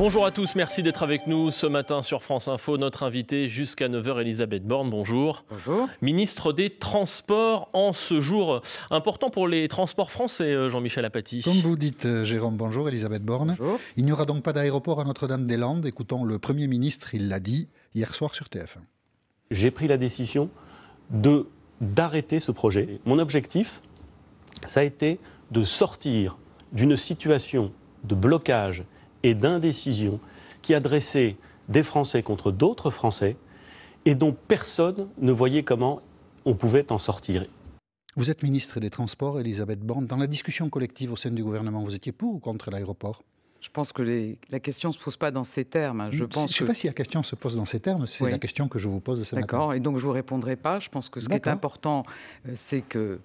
Bonjour à tous, merci d'être avec nous ce matin sur France Info. Notre invité jusqu'à 9h, Elisabeth Borne, bonjour. Bonjour. Ministre des Transports en ce jour important pour les transports français, euh, Jean-Michel Apathy. Comme vous dites, euh, Jérôme, bonjour, Elisabeth Borne. Bonjour. Il n'y aura donc pas d'aéroport à Notre-Dame-des-Landes. Écoutons le Premier ministre, il l'a dit hier soir sur TF1. J'ai pris la décision de d'arrêter ce projet. Mon objectif, ça a été de sortir d'une situation de blocage et d'indécision qui adressait des Français contre d'autres Français et dont personne ne voyait comment on pouvait en sortir. Vous êtes ministre des Transports, Elisabeth Borne. Dans la discussion collective au sein du gouvernement, vous étiez pour ou contre l'aéroport je pense que la question ne se pose pas dans ces termes. Hein. Je ne sais pas si la question se pose dans ces termes, c'est la question que je vous pose ce matin. D'accord, et donc je ne vous répondrai pas. Je pense que ce qui est important, euh, c'est que,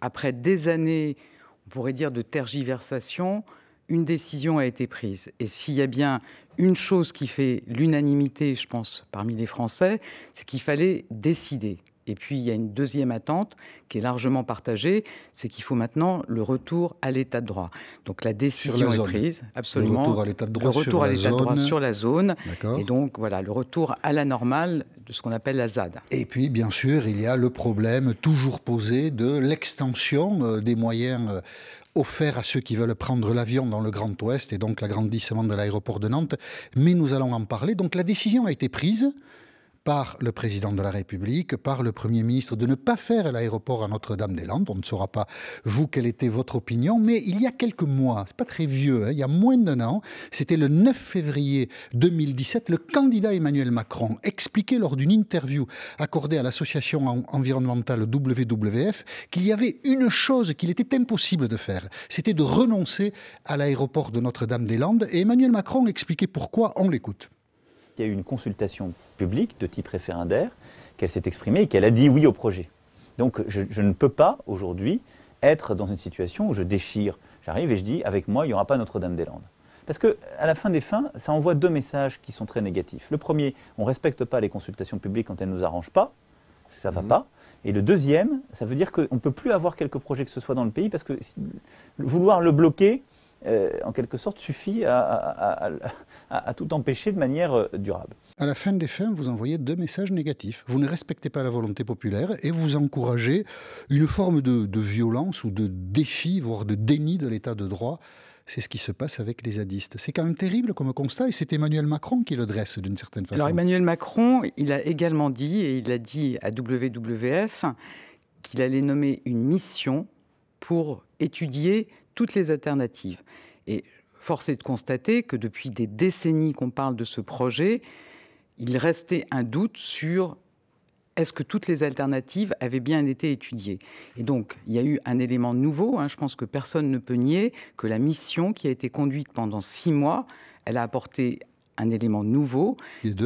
après des années, on pourrait dire, de tergiversation, une décision a été prise. Et s'il y a bien une chose qui fait l'unanimité, je pense, parmi les Français, c'est qu'il fallait décider. Et puis, il y a une deuxième attente qui est largement partagée, c'est qu'il faut maintenant le retour à l'état de droit. Donc, la décision est prise, absolument. Le retour à l'état de droit, retour sur, la zone. Droit sur la zone. Et donc, voilà, le retour à la normale de ce qu'on appelle la ZAD. Et puis, bien sûr, il y a le problème toujours posé de l'extension euh, des moyens euh, offert à ceux qui veulent prendre l'avion dans le Grand Ouest et donc l'agrandissement de l'aéroport de Nantes. Mais nous allons en parler. Donc la décision a été prise par le président de la République, par le Premier ministre, de ne pas faire l'aéroport à Notre-Dame-des-Landes. On ne saura pas, vous, quelle était votre opinion, mais il y a quelques mois, c'est pas très vieux, hein, il y a moins d'un an, c'était le 9 février 2017, le candidat Emmanuel Macron expliquait lors d'une interview accordée à l'association environnementale WWF qu'il y avait une chose qu'il était impossible de faire, c'était de renoncer à l'aéroport de Notre-Dame-des-Landes. Et Emmanuel Macron expliquait pourquoi, on l'écoute qu'il y a eu une consultation publique de type référendaire, qu'elle s'est exprimée et qu'elle a dit oui au projet. Donc je, ne peux pas aujourd'hui être dans une situation où je déchire. J'arrive et je dis avec moi, il n'y aura pas Notre-Dame-des-Landes. Parce que, à la fin des fins, ça envoie deux messages qui sont très négatifs. Le premier, on ne respecte pas les consultations publiques quand elles ne nous arrangent pas, ça ne va mhm. pas. Et le deuxième, ça veut dire qu'on ne peut plus avoir quelques projets que ce soit dans le pays parce que vouloir le bloquer, euh, en quelque sorte, suffit à, tout empêcher de manière euh, durable. À la fin des fins, vous envoyez deux messages négatifs. Vous ne respectez pas la volonté populaire et vous encouragez une forme de, de violence ou de défi, voire de déni de l'état de droit. C'est ce qui se passe avec les zadistes. C'est quand même terrible comme constat et c'est Emmanuel Macron qui le dresse d'une certaine façon. Alors Emmanuel Macron, il a également dit, et il l'a dit à WWF, qu'il allait nommer une mission pour étudier toutes les alternatives. Et force est de constater que depuis des décennies qu'on parle de ce projet, il restait un doute sur est-ce que toutes les alternatives avaient bien été étudiées Et donc, il y a eu un élément nouveau, hein, je pense que personne ne peut nier, que la mission qui a été conduite pendant six mois, elle a apporté un élément nouveau,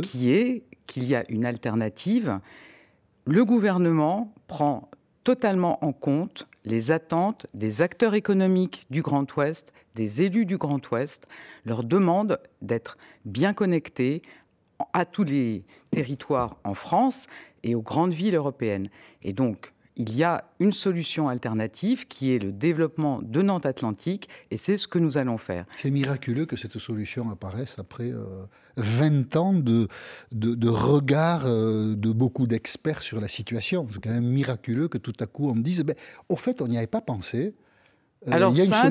qui est qu'il y a une alternative. Le gouvernement prend totalement en compte les attentes des acteurs économiques du Grand Ouest, des élus du Grand Ouest, leur demande d'être bien connectés à tous les territoires en France et aux grandes villes européennes. Et donc, il y a une solution alternative qui est le développement de Nantes Atlantique et c'est ce que nous allons faire. C'est miraculeux que cette solution apparaisse après 20 euh, ans de, de, de regard euh, de beaucoup d'experts sur la situation. C'est quand même miraculeux que tout à coup on dise ben, au fait, on n'y avait pas pensé. Euh, Alors, ça,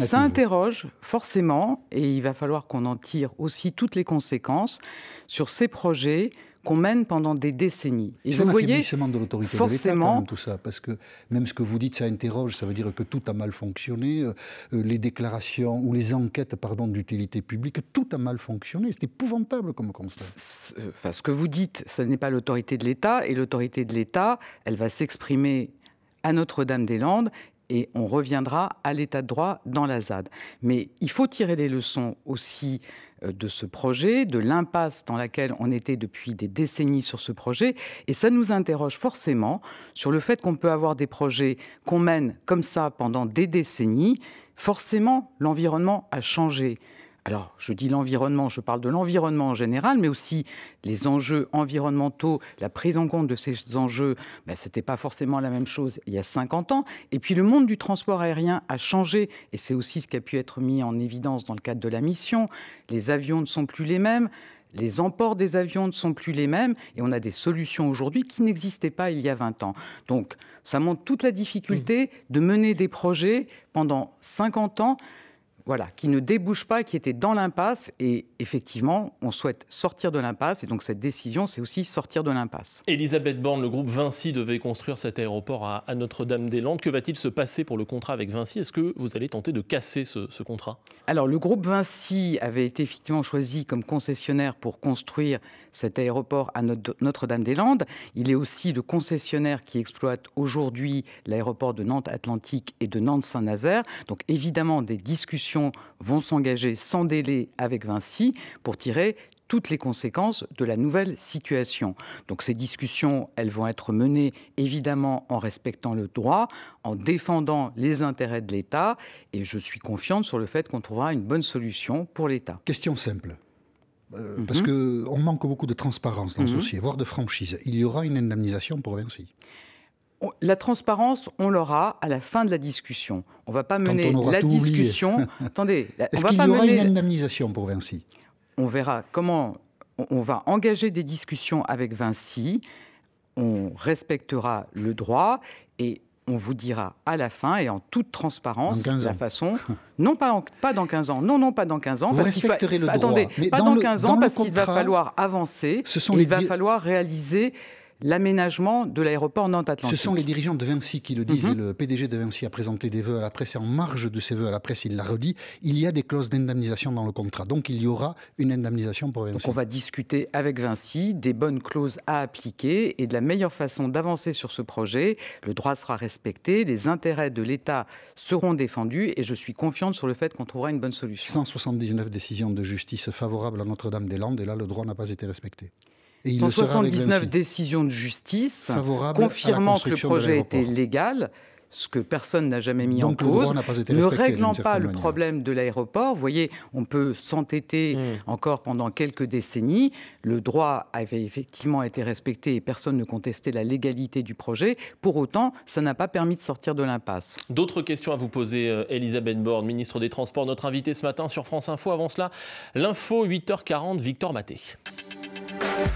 ça interroge forcément, et il va falloir qu'on en tire aussi toutes les conséquences sur ces projets qu'on mène pendant des décennies. Et vous voyez, de l'autorité forcément de tout ça, parce que même ce que vous dites, ça interroge. Ça veut dire que tout a mal fonctionné, euh, euh, les déclarations ou les enquêtes, pardon, d'utilité publique, tout a mal fonctionné. C'est épouvantable comme constat. Euh, enfin, ce que vous dites, ça n'est pas l'autorité de l'État, et l'autorité de l'État, elle va s'exprimer à Notre-Dame-des-Landes et on reviendra à l'état de droit dans la ZAD. Mais il faut tirer les leçons aussi euh, de ce projet, de l'impasse dans laquelle on était depuis des décennies sur ce projet. Et ça nous interroge forcément sur le fait qu'on peut avoir des projets qu'on mène comme ça pendant des décennies. Forcément, l'environnement a changé alors je dis l'environnement, je parle de l'environnement en général, mais aussi les enjeux environnementaux, la prise en compte de ces enjeux, ben, ce n'était pas forcément la même chose il y a 50 ans. Et puis le monde du transport aérien a changé, et c'est aussi ce qui a pu être mis en évidence dans le cadre de la mission. Les avions ne sont plus les mêmes. Les emports des avions ne sont plus les mêmes et on a des solutions aujourd'hui qui n'existaient pas il y a 20 ans. Donc ça montre toute la difficulté de mener des projets pendant 50 ans voilà, qui ne débouche pas, qui était dans l'impasse. Et effectivement, on souhaite sortir de l'impasse. Et donc cette décision, c'est aussi sortir de l'impasse. Elisabeth Borne, le groupe Vinci devait construire cet aéroport à, Notre-Dame-des-Landes. Que va-t-il se passer pour le contrat avec Vinci Est-ce que vous allez tenter de casser ce, ce contrat Alors le groupe Vinci avait été effectivement choisi comme concessionnaire pour construire cet aéroport à Notre-Dame-des-Landes. Il est aussi le concessionnaire qui exploite aujourd'hui l'aéroport de Nantes-Atlantique et de Nantes-Saint-Nazaire. Donc évidemment, des discussions vont s'engager sans délai avec Vinci pour tirer toutes les conséquences de la nouvelle situation. Donc ces discussions, elles vont être menées évidemment en respectant le droit, en défendant les intérêts de l'État, et je suis confiante sur le fait qu'on trouvera une bonne solution pour l'État. Question simple. Euh, mhm. Parce qu'on manque beaucoup de transparence dans ce mhm. dossier, voire de franchise. Il y aura une indemnisation pour Vinci la transparence, on l'aura à la fin de la discussion. On ne va pas mener la discussion. Attendez, on ce qu'il y aura mener... une indemnisation pour Vinci On verra comment on va engager des discussions avec Vinci. On respectera le droit et on vous dira à la fin et en toute transparence la façon. Non, pas, pas dans 15 ans. Non, non, pas dans 15 ans. Vous respecterez le droit. Attendez, pas dans, 15 ans parce qu'il va falloir avancer. Ce sont les... Il va falloir réaliser l'aménagement de l'aéroport Nantes-Atlantique. Ce sont les dirigeants de Vinci qui le disent. Mhm. et Le PDG de Vinci a présenté des vœux à la presse et en marge de ces vœux à la presse, il la redit, Il y a des clauses d'indemnisation dans le contrat. Donc il y aura une indemnisation pour Vinci. Donc on va discuter avec Vinci des bonnes clauses à appliquer et de la meilleure façon d'avancer sur ce projet. Le droit sera respecté, les intérêts de l'État seront défendus et je suis confiante sur le fait qu'on trouvera une bonne solution. 179 décisions de justice favorables à Notre-Dame-des-Landes et là le droit n'a pas été respecté. 179 décisions de justice confirmant que le projet était légal, ce que personne n'a jamais mis en cause, ne réglant pas le problème de l'aéroport. Vous voyez, on peut s'entêter hmm. encore pendant quelques décennies. Le droit avait effectivement été respecté et personne ne contestait la légalité du projet. Pour autant, ça n'a pas permis de sortir de l'impasse. D'autres questions à vous poser, euh, Elisabeth Borne, ministre des Transports, notre invitée ce matin sur France Info. Avant cela, l'info 8h40, Victor Maté.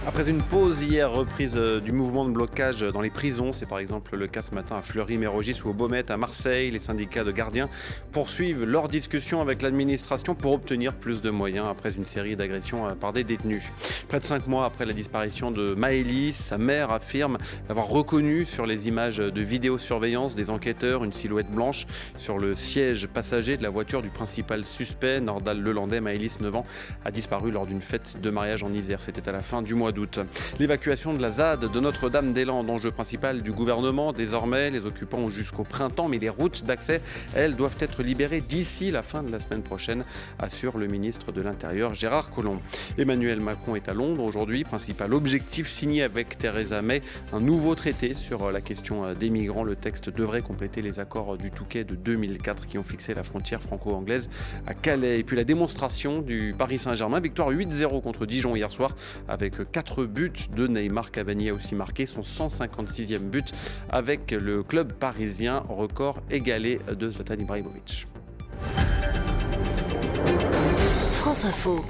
Après une pause hier, reprise euh, du mouvement de blocage dans les prisons. C'est par exemple le cas ce matin à Fleury-Mérogis ou au Beaumet à Marseille. Les syndicats de gardiens poursuivent leur discussion avec l'administration pour obtenir plus de moyens après une série d'agressions euh, par des détenus. Près de cinq mois après la disparition de Maëlys, sa mère affirme avoir reconnu sur les images de vidéosurveillance des enquêteurs une silhouette blanche sur le siège passager de la voiture du principal suspect, Nordal Lelandais. Maëlys, 9 ans, a disparu lors d'une fête de mariage en Isère. C'était à la du mois d'août. L'évacuation de la ZAD de Notre-Dame-des-Landes, enjeu principal du gouvernement. Désormais, les occupants ont jusqu'au printemps, mais les routes d'accès, elles, doivent être libérées d'ici la fin de la semaine prochaine, assure le ministre de l'Intérieur Gérard Collomb. Emmanuel Macron est à Londres aujourd'hui. Principal objectif signé avec Theresa May, un nouveau traité sur la question euh, des migrants. Le texte devrait compléter les accords euh, du Touquet de 2004 qui ont fixé la frontière franco-anglaise à Calais. Et puis la démonstration du Paris Saint-Germain, victoire 8-0 contre Dijon hier soir avec avec 4 buts de Neymar. Cavani a aussi marqué son 156e but avec le club parisien, record égalé de Zlatan Ibrahimovic.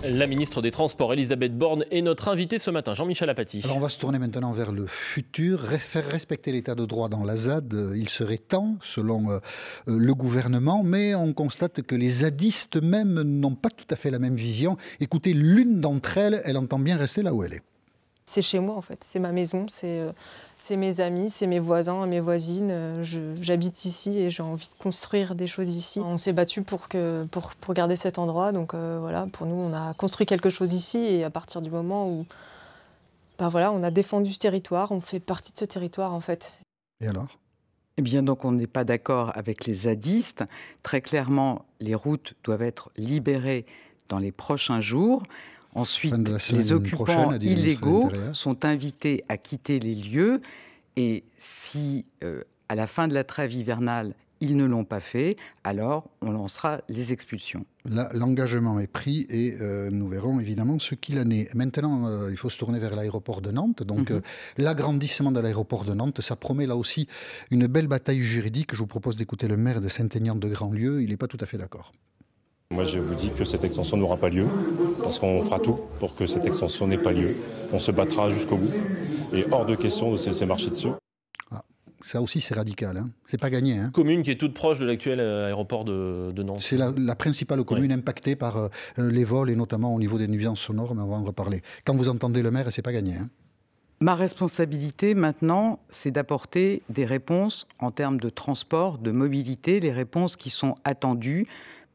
La ministre des Transports, Elisabeth Borne, est notre invitée ce matin, Jean-Michel Apathy. Alors on va se tourner maintenant vers le futur. Faire respecter l'état de droit dans la ZAD, euh, il serait temps, selon euh, euh, le gouvernement, mais on constate que les zadistes même n'ont pas tout à fait la même vision. Écoutez, l'une d'entre elles, elle entend bien rester là où elle est c'est chez moi en fait, c'est ma maison, c'est euh, mes amis, c'est mes voisins, mes voisines. Euh, j'habite ici et j'ai envie de construire des choses ici. On s'est battu pour, garder cet endroit, donc euh, voilà, pour nous on a construit quelque chose ici et à partir du moment où bah, voilà, on a défendu ce territoire, on fait partie de ce territoire en fait. Et alors eh bien, donc, on n'est pas d'accord avec les zadistes. Très clairement, les routes doivent être libérées dans les prochains jours. Ensuite, les occupants illégaux sont invités à quitter les lieux et si, euh, à la fin de la trêve hivernale, ils ne l'ont pas fait, alors on lancera les expulsions. L'engagement est pris et euh, nous verrons évidemment ce qu'il en est. Maintenant, euh, il faut se tourner vers l'aéroport de Nantes. Donc, mhm. l'agrandissement de l'aéroport de Nantes, ça promet là aussi une belle bataille juridique. Je vous propose d'écouter le maire de Saint-Aignan de Grandlieu. Il n'est pas tout à fait d'accord. Moi, je vous dis que cette extension n'aura pas lieu, parce qu'on fera tout pour que cette extension n'ait pas lieu. On se battra jusqu'au bout, et hors de question de se laisser marcher dessus. Ah, ça aussi, c'est radical. Hein. C'est pas gagné. Hein. Commune qui est toute proche de l'actuel euh, aéroport de, Nantes. C'est la, principale commune impactée par euh, euh, les vols et notamment au niveau des nuisances sonores, mais on va en reparler. Quand vous entendez le maire, c'est pas gagné. Hein. Ma responsabilité maintenant, c'est d'apporter des réponses en termes de transport, de mobilité, les réponses qui sont attendues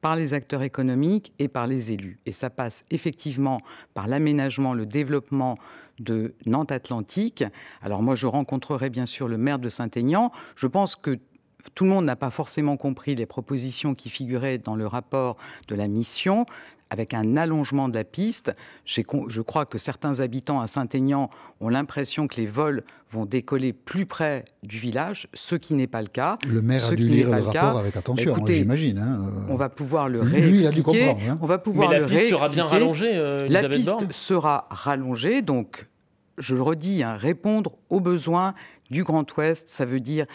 par les acteurs économiques et par les élus. Et ça passe effectivement par l'aménagement, le développement de Nantes Atlantique. Alors moi, je rencontrerai bien sûr le maire de Saint-Aignan. Je pense que tout le monde n'a pas forcément compris les propositions qui figuraient dans le rapport de la mission. Avec un allongement de la piste, je crois que certains habitants à Saint-Aignan ont l'impression que les vols vont décoller plus près du village, ce qui n'est pas le cas. Le maire a dû lire le, rapport avec attention, bah, hein, j'imagine. Hein, on va euh, pouvoir le réexpliquer. Hein. On va pouvoir Mais la piste sera bien rallongée, euh, La piste sera rallongée, donc, je le redis, répondre aux besoins du Grand Ouest, ça veut dire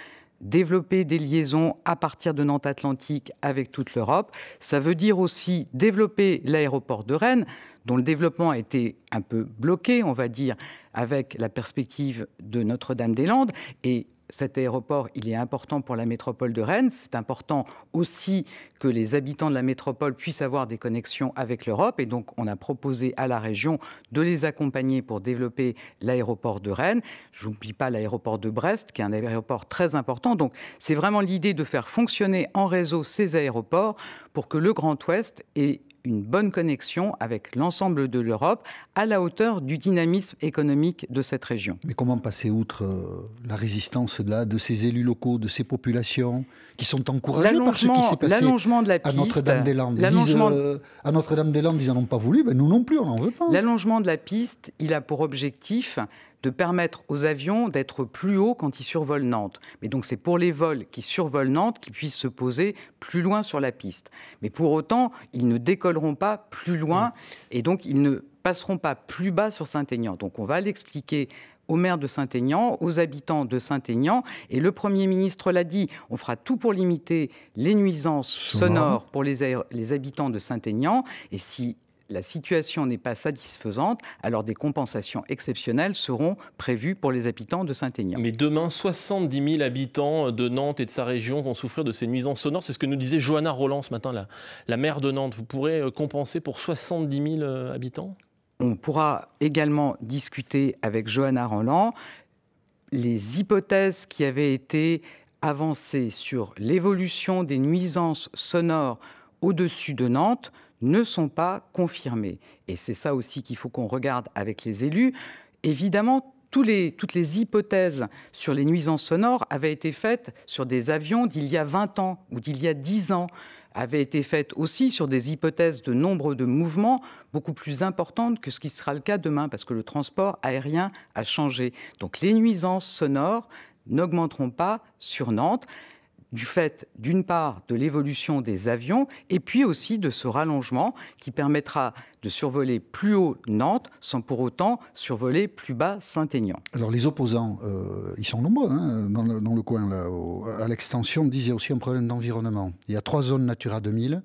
développer des liaisons à partir de Nantes Atlantique avec toute l'Europe. Ça veut dire aussi développer l'aéroport de Rennes, dont le développement a été un peu bloqué, on va dire, avec la perspective de Notre-Dame-des-Landes. Et cet aéroport, il est important pour la métropole de Rennes. C'est important aussi que les habitants de la métropole puissent avoir des connexions avec l'Europe. Et donc, on a proposé à la région de les accompagner pour développer l'aéroport de Rennes. Je n'oublie pas l'aéroport de Brest, qui est un aéroport très important. Donc, c'est vraiment l'idée de faire fonctionner en réseau ces aéroports pour que le Grand Ouest et une bonne connexion avec l'ensemble de l'Europe à la hauteur du dynamisme économique de cette région. Mais comment passer outre euh, la résistance là, de ces élus locaux, de ces populations qui sont encouragées par ce qui s'est passé L'allongement de la piste, à Notre-Dame-des-Landes. Euh, à Notre-Dame-des-Landes, ils n'en ont pas voulu, ben, nous non plus, on n'en veut pas. L'allongement de la piste, il a pour objectif de permettre aux avions d'être plus haut quand ils survolent Nantes. Mais donc c'est pour les vols qui survolent Nantes qu'ils puissent se poser plus loin sur la piste. Mais pour autant, ils ne décolleront pas plus loin et donc ils ne passeront pas plus bas sur Saint-Aignan. Donc on va l'expliquer au maire de Saint-Aignan, aux habitants de Saint-Aignan. Et le Premier ministre l'a dit, on fera tout pour limiter les nuisances sonores pour les, les habitants de Saint-Aignan. Et si la situation n'est pas satisfaisante, alors des compensations exceptionnelles seront prévues pour les habitants de Saint-Aignan. Mais demain, 70 000 habitants de Nantes et de sa région vont souffrir de ces nuisances sonores. C'est ce que nous disait Johanna Roland ce matin, la, la maire de Nantes. Vous pourrez euh, compenser pour 70 000 euh, habitants on pourra également discuter avec Johanna Roland les hypothèses qui avaient été avancées sur l'évolution des nuisances sonores au-dessus de Nantes ne sont pas confirmées. Et c'est ça aussi qu'il faut qu'on regarde avec les élus. Évidemment, toutes les hypothèses sur les nuisances sonores avaient été faites sur des avions d'il y a 20 ans ou d'il y a 10 ans, avaient été faites aussi sur des hypothèses de nombre de mouvements beaucoup plus importantes que ce qui sera le cas demain, parce que le transport aérien a changé. Donc les nuisances sonores n'augmenteront pas sur Nantes du fait, d'une part, de l'évolution des avions et puis aussi de ce rallongement qui permettra de survoler plus haut Nantes sans pour autant survoler plus bas Saint-Aignan. Alors les opposants, euh, ils sont nombreux hein, dans, le, coin. Là, à l'extension, disait aussi un problème d'environnement. Il y a trois zones Natura 2000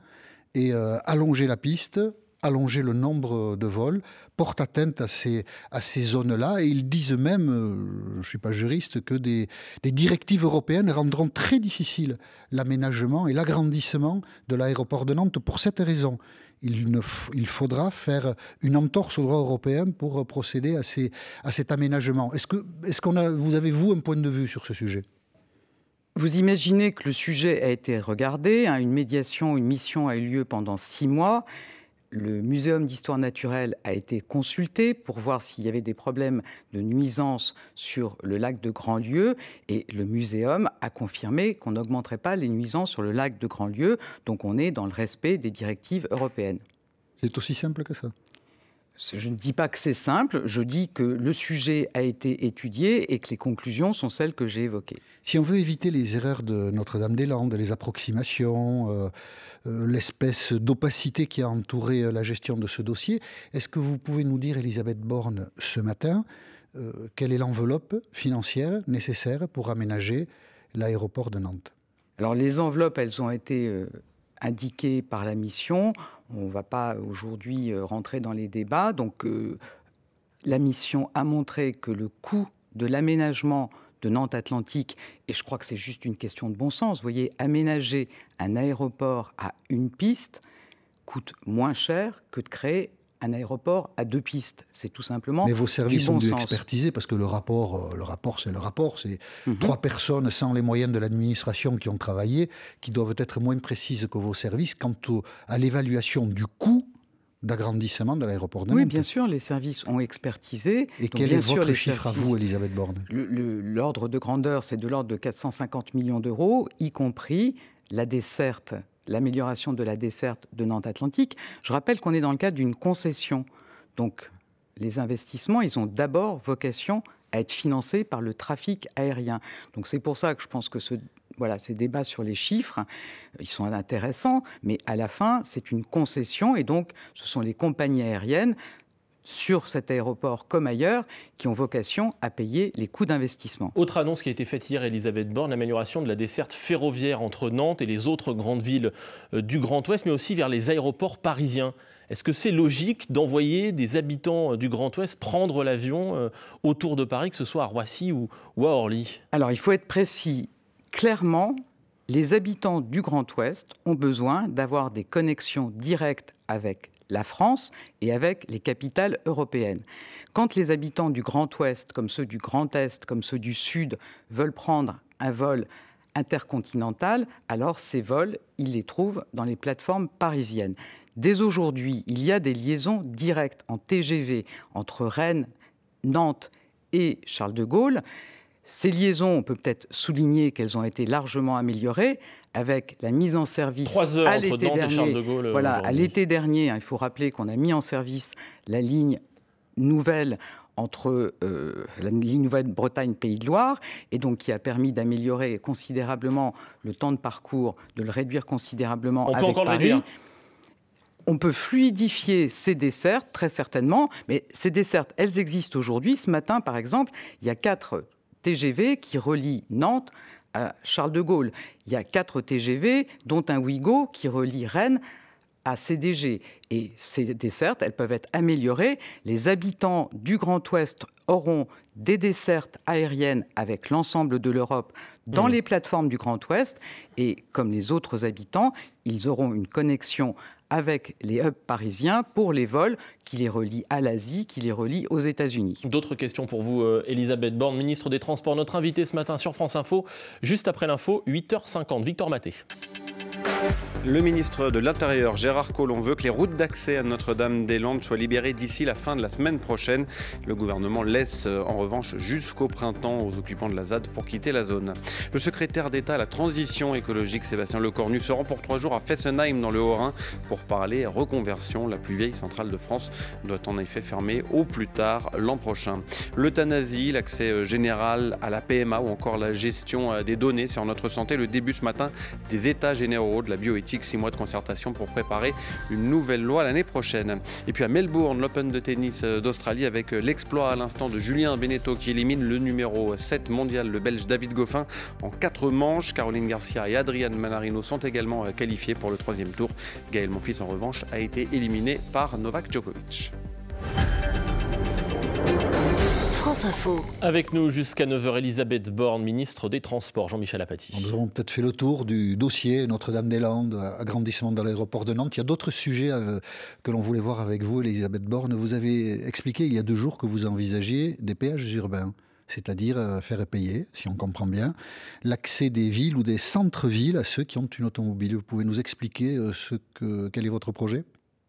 et euh, allonger la piste, allonger le nombre de vols porte atteinte à ces, à ces zones-là. Et ils disent même, euh, je ne suis pas juriste, que des, directives européennes rendront très difficile l'aménagement et l'agrandissement de l'aéroport de Nantes pour cette raison. Il, il faudra faire une entorse au droit européen pour procéder à, ces, à cet aménagement. Est-ce que est qu'on a, vous avez, vous, un point de vue sur ce sujet vous imaginez que le sujet a été regardé, hein, une médiation, une mission a eu lieu pendant six mois le Muséum d'histoire naturelle a été consulté pour voir s'il y avait des problèmes de nuisance sur le lac de Grandlieu et le muséum a confirmé qu'on n'augmenterait pas les nuisances sur le lac de Grandlieu. Donc on est dans le respect des directives européennes. C'est aussi simple que ça je ne dis pas que c'est simple, je dis que le sujet a été étudié et que les conclusions sont celles que j'ai évoquées. Si on veut éviter les erreurs de Notre-Dame-des-Landes, les approximations, euh, euh, l'espèce d'opacité qui a entouré euh, la gestion de ce dossier, est-ce que vous pouvez nous dire, Elisabeth Borne, ce matin, quelle est l'enveloppe financière nécessaire pour aménager l'aéroport de Nantes Alors les enveloppes, elles ont été indiqué par la mission. On ne va pas aujourd'hui euh, rentrer dans les débats. Donc, euh, la mission a montré que le coût de l'aménagement de Nantes Atlantique, et je crois que c'est juste une question de bon sens, vous voyez, aménager un aéroport à une piste coûte moins cher que de créer un aéroport à deux pistes. C'est tout simplement. Mais vos services ont dû expertiser parce que le rapport, euh, le rapport, c'est le rapport. C'est mhm. trois personnes sans les moyens de l'administration qui ont travaillé, qui doivent être moins précises que vos services quant à l'évaluation du coût d'agrandissement de l'aéroport de Nantes. Oui, bien sûr, les services ont expertisé. Et quel est votre chiffre à vous, Elisabeth Borne L'ordre de grandeur, c'est de l'ordre de 450 millions d'euros, y compris la desserte l'amélioration de la desserte de Nantes Atlantique. Je rappelle qu'on est dans le cadre d'une concession. Donc les investissements, ils ont d'abord vocation à être financés par le trafic aérien. Donc c'est pour ça que je pense que ce, voilà, ces débats sur les chiffres, ils sont intéressants, mais à la fin, c'est une concession et donc ce sont les compagnies aériennes sur cet aéroport comme ailleurs, qui ont vocation à payer les coûts d'investissement. Autre annonce qui a été faite hier, Elisabeth Borne, l'amélioration de la desserte ferroviaire entre Nantes et les autres grandes villes euh, du Grand Ouest, mais aussi vers les aéroports parisiens. Est-ce que c'est logique d'envoyer des habitants euh, du Grand Ouest prendre l'avion euh, autour de Paris, que ce soit à Roissy ou, à Orly Alors il faut être précis. Clairement, les habitants du Grand Ouest ont besoin d'avoir des connexions directes avec la France et avec les capitales européennes. Quand les habitants du Grand Ouest, comme ceux du Grand Est, comme ceux du Sud, veulent prendre un vol intercontinental, alors ces vols, ils les trouvent dans les plateformes parisiennes. Dès aujourd'hui, il y a des liaisons directes en TGV entre Rennes, Nantes et Charles de Gaulle. Ces liaisons, on peut peut-être souligner qu'elles ont été largement améliorées avec la mise en service Trois heures à l'été dernier. De Gaulle voilà, à l'été dernier, il faut rappeler qu'on a mis en service la ligne nouvelle entre euh, la ligne Nouvelle-Bretagne, Pays de Loire, et donc qui a permis d'améliorer considérablement le temps de parcours, de le réduire considérablement. On avec peut encore Paris. le réduire on peut fluidifier ces dessertes, très certainement, mais ces dessertes, elles existent aujourd'hui. Ce matin, par exemple, il y a quatre TGV qui relie Nantes à Charles de Gaulle. Il y a quatre TGV, dont un Ouigo qui relie Rennes à CDG. Et ces dessertes, elles peuvent être améliorées. Les habitants du Grand Ouest auront des dessertes aériennes avec l'ensemble de l'Europe dans mmh. les plateformes du Grand Ouest. Et comme les autres habitants, ils auront une connexion avec les hubs parisiens pour les vols qui les relient à l'Asie, qui les relient aux États-Unis. D'autres questions pour vous, euh, Elisabeth Borne, ministre des Transports, notre invitée ce matin sur France Info, juste après l'info, 8h50. Victor Maté. Le ministre de l'Intérieur, Gérard Collomb, veut que les routes d'accès à Notre-Dame-des-Landes soient libérées d'ici la fin de la semaine prochaine. Le gouvernement laisse euh, en revanche jusqu'au printemps aux occupants de la ZAD pour quitter la zone. Le secrétaire d'État à la transition écologique, Sébastien Lecornu, se rend pour trois jours à Fessenheim dans le Haut-Rhin pour parler reconversion. La plus vieille centrale de France doit en effet fermer au plus tard l'an prochain. L'euthanasie, l'accès euh, général à la PMA ou encore la gestion euh, des données sur notre santé. Le début ce matin des États généraux la bioéthique, six mois de concertation pour préparer une nouvelle loi l'année prochaine. Et puis à Melbourne, l'Open de tennis euh, d'Australie avec euh, l'exploit à l'instant de Julien Beneteau qui élimine le numéro 7 euh, mondial, le Belge David Goffin, en quatre manches. Caroline Garcia et Adrian Manarino sont également qualifiés pour le troisième tour. Gaël Monfils, en revanche, a été éliminé par Novak Djokovic. Avec nous jusqu'à 9h, Elisabeth Borne, ministre des Transports, Jean-Michel Apathy. Nous avons peut-être fait le tour du dossier Notre-Dame-des-Landes, agrandissement de l'aéroport de Nantes. Il y a d'autres sujets euh, que l'on voulait voir avec vous, Elisabeth Borne. Vous avez expliqué il y a deux jours que vous envisagez des péages urbains c'est-à-dire euh, faire payer, si on comprend bien, l'accès des villes ou des centres-villes à ceux qui ont une automobile. Vous pouvez nous expliquer euh, ce que, quel est votre projet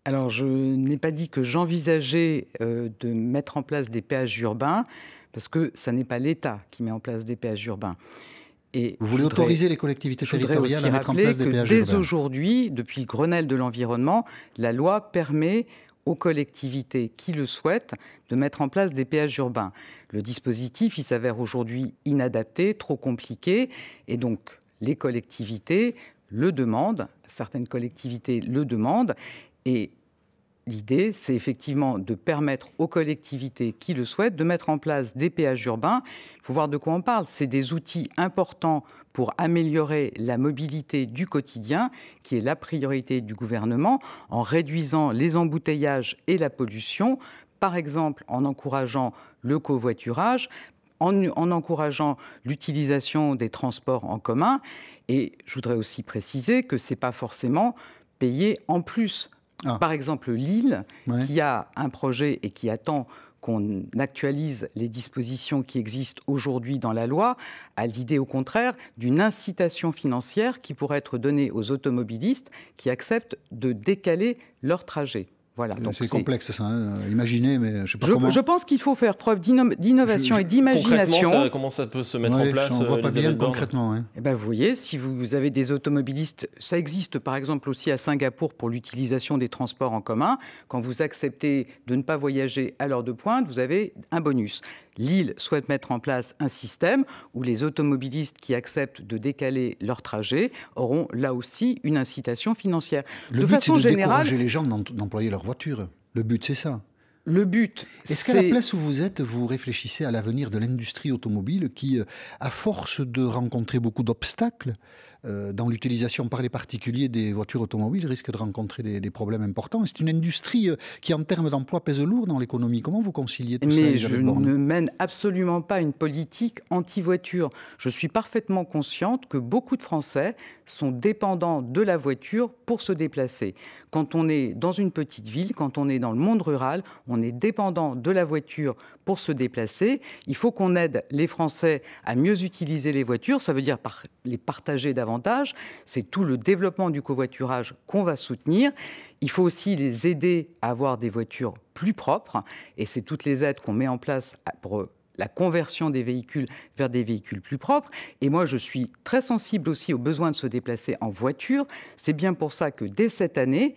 alors, je n'ai pas dit que j'envisageais euh, de mettre en place des péages urbains, parce que ça n'est pas l'État qui met en place des péages urbains. Et Vous voulez autoriser les collectivités territoriales à mettre en place des péages urbains Dès aujourd'hui, depuis le Grenelle de l'environnement, la loi permet aux collectivités qui le souhaitent de mettre en place des péages urbains. Le dispositif, il s'avère aujourd'hui inadapté, trop compliqué, et donc les collectivités le demandent, certaines collectivités le demandent, et l'idée, c'est effectivement de permettre aux collectivités qui le souhaitent de mettre en place des péages urbains. Il faut voir de quoi on parle. C'est des outils importants pour améliorer la mobilité du quotidien, qui est la priorité du gouvernement, en réduisant les embouteillages et la pollution, par exemple en encourageant le covoiturage, en, encourageant l'utilisation des transports en commun. Et je voudrais aussi préciser que ce n'est pas forcément payer en plus ah. Par exemple, Lille, qui a un projet et qui attend qu'on actualise les dispositions qui existent aujourd'hui dans la loi, a l'idée au contraire d'une incitation financière qui pourrait être donnée aux automobilistes qui acceptent de décaler leur trajet. Voilà, c'est complexe ça, hein, imaginez, mais je sais pas comment. Je pense qu'il faut faire preuve d'innovation et d'imagination. Comment ça peut se mettre en place On ne voit euh, pas bien concrètement. Et hein. eh ben, vous voyez, si vous avez des automobilistes, ça existe par exemple aussi à Singapour pour l'utilisation des transports en commun. Quand vous acceptez de ne pas voyager à l'heure de pointe, vous avez un bonus. Lille souhaite mettre en place un système où les automobilistes qui acceptent de décaler leur trajet auront là aussi une incitation financière. Le but, façon de décourager les gens d'employer leur voiture. Le but, c'est ça. Le but. Est-ce que qu'à la place où vous êtes, vous réfléchissez à l'avenir de l'industrie automobile qui, euh, à force de rencontrer beaucoup d'obstacles, euh, dans l'utilisation par les particuliers des voitures automobiles risque de rencontrer des, problèmes importants. C'est une industrie euh, qui, en termes d'emploi, pèse lourd dans l'économie. Comment vous conciliez tout Mais ça Mais je ne mène absolument pas une politique anti-voiture. Je suis parfaitement consciente que beaucoup de Français sont dépendants de la voiture pour se déplacer. Quand on est dans une petite ville, quand on est dans le monde rural, on est dépendant de la voiture pour se déplacer. Il faut qu'on aide les Français à mieux utiliser les voitures. Ça veut dire par les partager davantage c'est tout le développement du covoiturage qu'on va soutenir. Il faut aussi les aider à avoir des voitures plus propres. Et c'est toutes les aides qu'on met en place pour la conversion des véhicules vers des véhicules plus propres. Et moi, je suis très sensible aussi au besoin de se déplacer en voiture. C'est bien pour ça que dès cette année,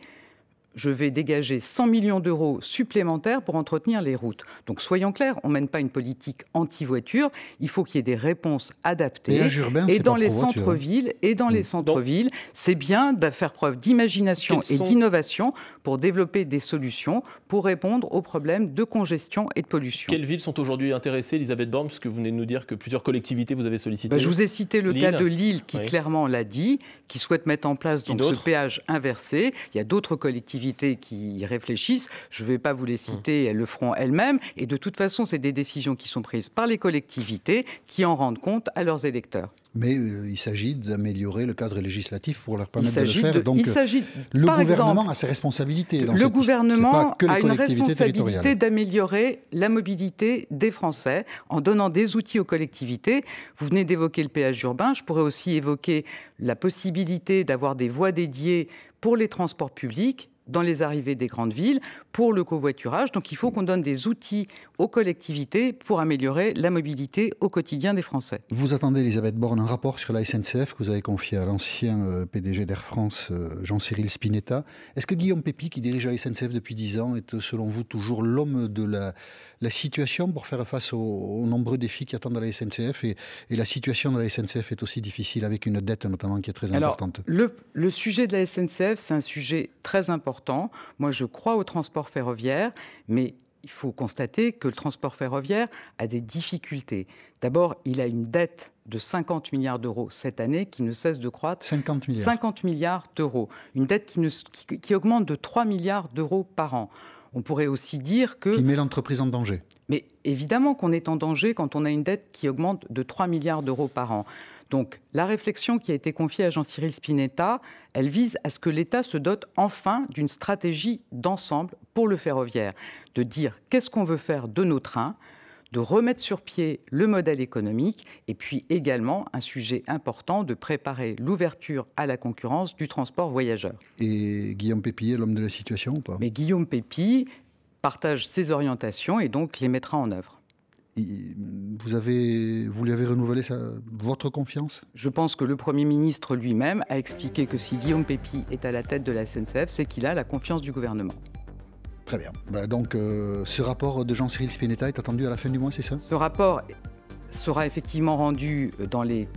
je vais dégager 100 millions d'euros supplémentaires pour entretenir les routes. Donc soyons clairs, on ne mène pas une politique anti-voiture, il faut qu'il y ait des réponses adaptées. Hein. Et, dans, les centres -villes, et dans les centres-villes, c'est bien de faire preuve d'imagination et d'innovation pour développer des solutions pour répondre aux problèmes de congestion et de pollution. Quelles villes sont aujourd'hui intéressées, Elisabeth Borne, puisque vous venez de nous dire que plusieurs collectivités vous avez sollicité bah, Je vous ai cité le cas de Lille qui clairement l'a dit, qui souhaite mettre en place ce péage inversé. Il y a d'autres collectivités qui réfléchissent. Je ne vais pas vous les mmh. citer, elles le feront elles-mêmes. Et de toute façon, c'est des décisions qui sont prises par les collectivités qui en rendent compte à leurs électeurs. Mais euh, il s'agit d'améliorer le cadre législatif pour leur permettre de le faire. Donc, il s'agit, euh, le gouvernement a ses responsabilités. le gouvernement a une responsabilité d'améliorer la mobilité des Français en donnant des outils aux collectivités. Vous venez d'évoquer le péage urbain. Je pourrais aussi évoquer la possibilité d'avoir des voies dédiées pour les transports publics dans les arrivées des grandes villes pour le covoiturage. Donc il faut qu'on donne des outils aux collectivités pour améliorer la mobilité au quotidien des Français. Vous attendez, Elisabeth Borne, un rapport sur la SNCF que vous avez confié à l'ancien euh, PDG d'Air France, euh, Jean-Cyril Spinetta. Est-ce que Guillaume Pépi, qui dirige la SNCF depuis 10 ans, est selon vous toujours l'homme de la, situation pour faire face aux, nombreux défis qui attendent la SNCF et, la situation de la SNCF est aussi difficile avec une dette notamment qui est très importante Alors, le sujet de la SNCF, c'est un sujet très important moi, je crois au transport ferroviaire, mais il faut constater que le transport ferroviaire a des difficultés. D'abord, il a une dette de 50 milliards d'euros cette année qui ne cesse de croître. 50 milliards. 50 milliards d'euros. Une dette qui, augmente de 3 milliards d'euros par an. On pourrait aussi dire que... Qui met l'entreprise en danger. Mais évidemment qu'on est en danger quand on a une dette qui augmente de 3 milliards d'euros par an. Donc la réflexion qui a été confiée à Jean-Cyril Spinetta, elle vise à ce que l'État se dote enfin d'une stratégie d'ensemble pour le ferroviaire, de dire qu'est-ce qu'on veut faire de nos trains, de remettre sur pied le modèle économique et puis également un sujet important de préparer l'ouverture à la concurrence du transport voyageur. Et Guillaume Pépi est l'homme de la situation ou pas Mais Guillaume Pépi partage ses orientations et donc les mettra en œuvre vous, avez, vous lui avez renouvelé votre confiance Je pense que le Premier ministre lui-même a expliqué que si Guillaume Pépi est à la tête de la SNCF, c'est qu'il a la confiance du gouvernement. Très bien. Bah, donc euh, ce rapport de Jean-Cyril Spinetta est attendu à la fin du mois, c'est ça Ce rapport sera effectivement rendu euh, dans les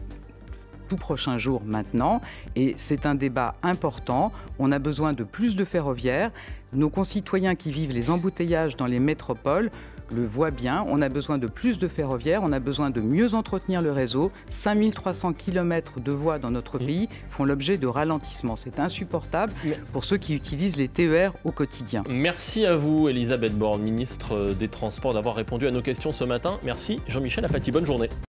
tout prochains jours maintenant et c'est un débat important. On a besoin de plus de ferroviaires. Nos concitoyens qui vivent les embouteillages dans les métropoles le voit bien, on a besoin de plus de ferroviaires, on a besoin de mieux entretenir le réseau. 5300 km de voies dans notre mmh. pays font l'objet de ralentissements. C'est insupportable mmh. pour ceux qui utilisent les TER au quotidien. Merci à vous, Elisabeth Borne, ministre des Transports, d'avoir répondu à nos questions ce matin. Merci, Jean-Michel Apathy. Bonne journée.